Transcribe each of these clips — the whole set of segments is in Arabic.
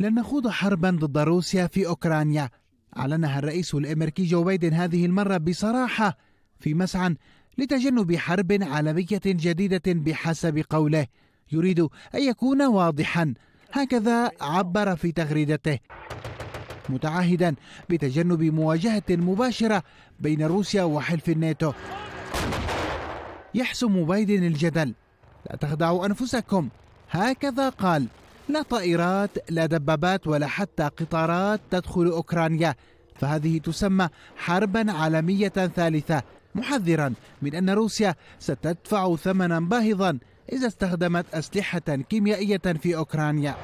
لن نخوض حربا ضد روسيا في أوكرانيا أعلنها الرئيس الأمريكي جو بايدن هذه المرة بصراحة في مسعى لتجنب حرب عالمية جديدة بحسب قوله يريد أن يكون واضحا هكذا عبر في تغريدته متعهدا بتجنب مواجهة مباشرة بين روسيا وحلف الناتو يحسم بايدن الجدل لا تخدعوا أنفسكم هكذا قال لا طائرات لا دبابات ولا حتى قطارات تدخل أوكرانيا فهذه تسمى حربا عالمية ثالثة محذرا من أن روسيا ستدفع ثمنا باهظا إذا استخدمت أسلحة كيميائية في أوكرانيا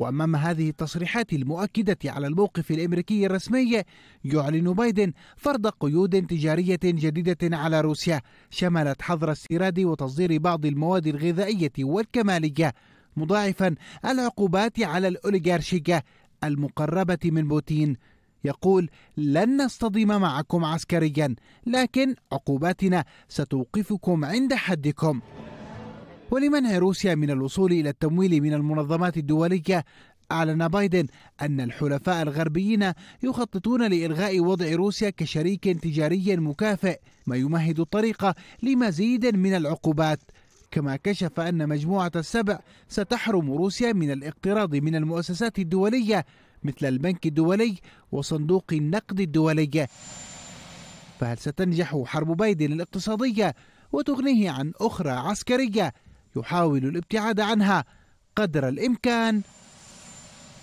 وأمام هذه التصريحات المؤكدة على الموقف الأمريكي الرسمي يعلن بايدن فرض قيود تجارية جديدة على روسيا شملت حظر استيراد وتصدير بعض المواد الغذائية والكمالية مضاعفا العقوبات على الأوليغارشية المقربة من بوتين يقول لن نصطدم معكم عسكريا لكن عقوباتنا ستوقفكم عند حدكم ولمنع روسيا من الوصول إلى التمويل من المنظمات الدولية أعلن بايدن أن الحلفاء الغربيين يخططون لإلغاء وضع روسيا كشريك تجاري مكافئ ما يمهد الطريق لمزيد من العقوبات كما كشف أن مجموعة السبع ستحرم روسيا من الاقتراض من المؤسسات الدولية مثل البنك الدولي وصندوق النقد الدولي فهل ستنجح حرب بايدن الاقتصادية وتغنيه عن أخرى عسكرية يحاول الابتعاد عنها قدر الامكان